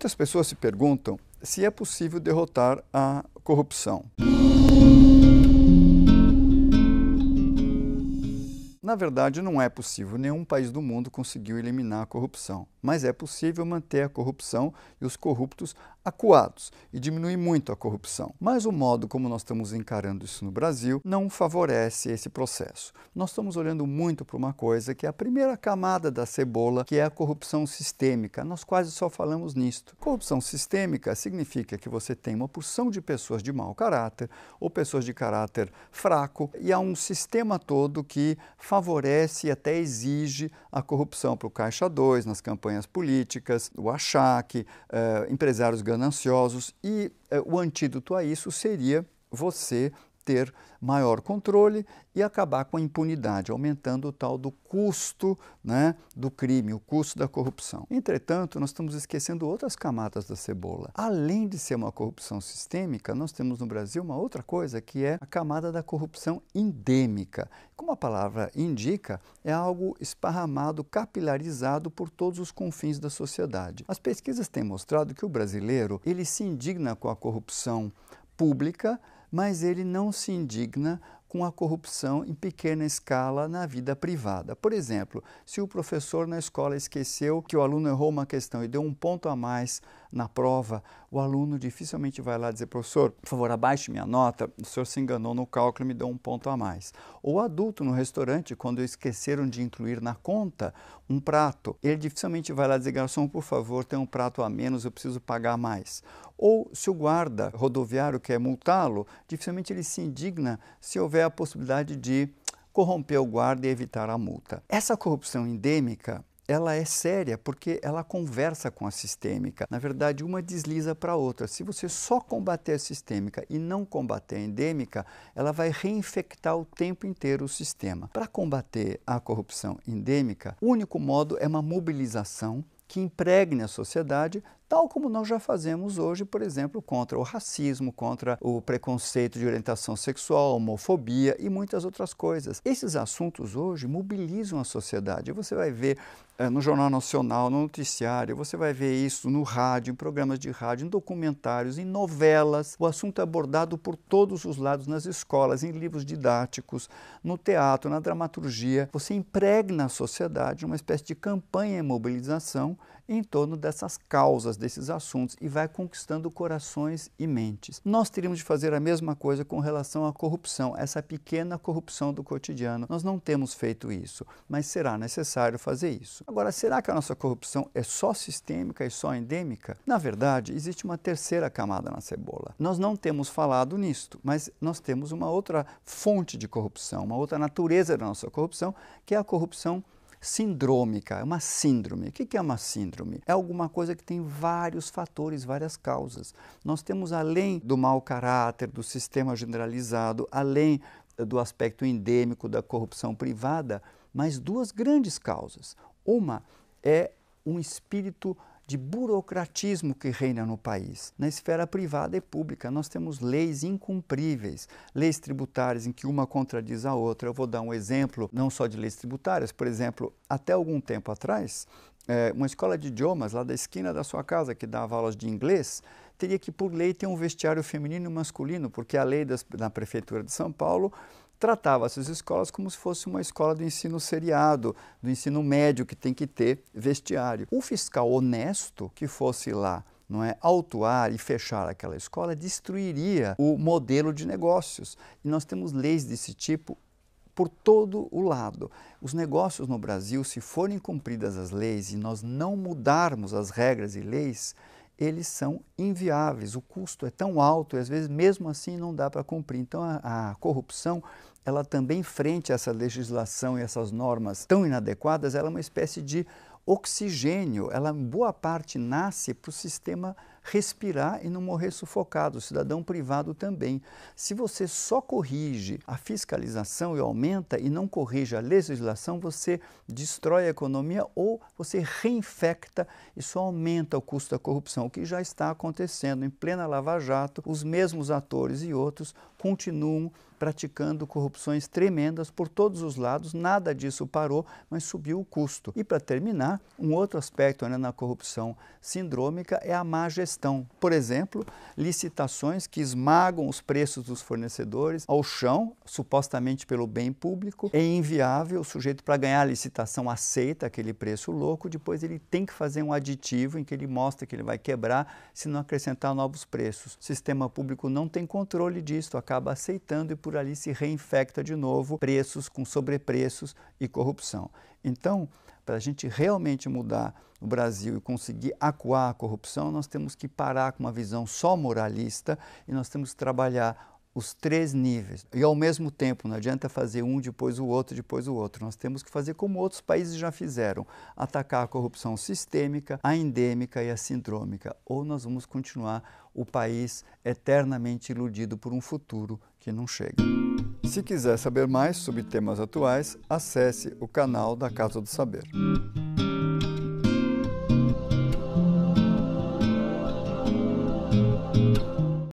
Muitas pessoas se perguntam se é possível derrotar a corrupção. Na verdade, não é possível. Nenhum país do mundo conseguiu eliminar a corrupção. Mas é possível manter a corrupção e os corruptos acuados e diminui muito a corrupção. Mas o modo como nós estamos encarando isso no Brasil não favorece esse processo. Nós estamos olhando muito para uma coisa que é a primeira camada da cebola, que é a corrupção sistêmica. Nós quase só falamos nisto. Corrupção sistêmica significa que você tem uma porção de pessoas de mau caráter ou pessoas de caráter fraco e há um sistema todo que favorece e até exige a corrupção para o Caixa 2, nas campanhas políticas, o achaque, eh, empresários ganhando gananciosos, e eh, o antídoto a isso seria você ter maior controle e acabar com a impunidade, aumentando o tal do custo né, do crime, o custo da corrupção. Entretanto, nós estamos esquecendo outras camadas da cebola. Além de ser uma corrupção sistêmica, nós temos no Brasil uma outra coisa que é a camada da corrupção endêmica. Como a palavra indica, é algo esparramado, capilarizado por todos os confins da sociedade. As pesquisas têm mostrado que o brasileiro ele se indigna com a corrupção pública mas ele não se indigna com a corrupção em pequena escala na vida privada. Por exemplo, se o professor na escola esqueceu que o aluno errou uma questão e deu um ponto a mais na prova, o aluno dificilmente vai lá dizer, professor, por favor, abaixe minha nota, o senhor se enganou no cálculo e me deu um ponto a mais. Ou adulto no restaurante, quando esqueceram de incluir na conta um prato, ele dificilmente vai lá dizer, garçom, por favor, tem um prato a menos, eu preciso pagar mais. Ou se o guarda rodoviário quer multá-lo, dificilmente ele se indigna se houver a possibilidade de corromper o guarda e evitar a multa. Essa corrupção endêmica ela é séria porque ela conversa com a sistêmica. Na verdade, uma desliza para a outra. Se você só combater a sistêmica e não combater a endêmica, ela vai reinfectar o tempo inteiro o sistema. Para combater a corrupção endêmica, o único modo é uma mobilização que impregne a sociedade tal como nós já fazemos hoje, por exemplo, contra o racismo, contra o preconceito de orientação sexual, homofobia e muitas outras coisas. Esses assuntos hoje mobilizam a sociedade. Você vai ver eh, no Jornal Nacional, no noticiário, você vai ver isso no rádio, em programas de rádio, em documentários, em novelas. O assunto é abordado por todos os lados nas escolas, em livros didáticos, no teatro, na dramaturgia. Você impregna a sociedade uma espécie de campanha e mobilização em torno dessas causas, desses assuntos e vai conquistando corações e mentes. Nós teríamos de fazer a mesma coisa com relação à corrupção, essa pequena corrupção do cotidiano. Nós não temos feito isso, mas será necessário fazer isso. Agora, será que a nossa corrupção é só sistêmica e só endêmica? Na verdade, existe uma terceira camada na cebola. Nós não temos falado nisto, mas nós temos uma outra fonte de corrupção, uma outra natureza da nossa corrupção, que é a corrupção sindrômica. É uma síndrome. O que é uma síndrome? É alguma coisa que tem vários fatores, várias causas. Nós temos, além do mau caráter, do sistema generalizado, além eh, do aspecto endêmico da corrupção privada, mais duas grandes causas. Uma é um espírito de burocratismo que reina no país. Na esfera privada e pública, nós temos leis incumpríveis, leis tributárias em que uma contradiz a outra. Eu vou dar um exemplo, não só de leis tributárias, por exemplo, até algum tempo atrás, é, uma escola de idiomas lá da esquina da sua casa que dava aulas de inglês teria que, por lei, ter um vestiário feminino e masculino, porque a lei das, da Prefeitura de São Paulo tratava essas escolas como se fosse uma escola do ensino seriado, do ensino médio, que tem que ter vestiário. O fiscal honesto que fosse lá não é, autuar e fechar aquela escola destruiria o modelo de negócios. E nós temos leis desse tipo por todo o lado. Os negócios no Brasil, se forem cumpridas as leis e nós não mudarmos as regras e leis, eles são inviáveis. O custo é tão alto e às vezes mesmo assim não dá para cumprir. Então a, a, corrupção, ela também frente a essa legislação e essas normas tão inadequadas, ela é uma espécie de oxigênio. Ela em boa parte nasce para o sistema respirar e não morrer sufocado, o cidadão privado também. Se você só corrige a fiscalização e aumenta e não corrige a legislação, você destrói a economia ou você reinfecta e só aumenta o custo da corrupção, o que já está acontecendo em plena Lava Jato, os mesmos atores e outros continuam praticando corrupções tremendas por todos os lados, nada disso parou, mas subiu o custo. E para terminar, um outro aspecto né, na corrupção sindrômica é a má gestão. Por exemplo, licitações que esmagam os preços dos fornecedores ao chão, supostamente pelo bem público, é inviável o sujeito para ganhar a licitação aceita aquele preço louco, depois ele tem que fazer um aditivo em que ele mostra que ele vai quebrar se não acrescentar novos preços. O sistema público não tem controle disso, acaba aceitando e por por ali se reinfecta de novo preços com sobrepreços e corrupção. Então, para a gente realmente mudar o Brasil e conseguir acuar a corrupção, nós temos que parar com uma visão só moralista e nós temos que trabalhar os três níveis e ao mesmo tempo. Não adianta fazer um, depois o outro, depois o outro. Nós temos que fazer como outros países já fizeram: atacar a corrupção sistêmica, a endêmica e a sindrômica. Ou nós vamos continuar o país eternamente iludido por um futuro que não chega. Se quiser saber mais sobre temas atuais, acesse o canal da Casa do Saber.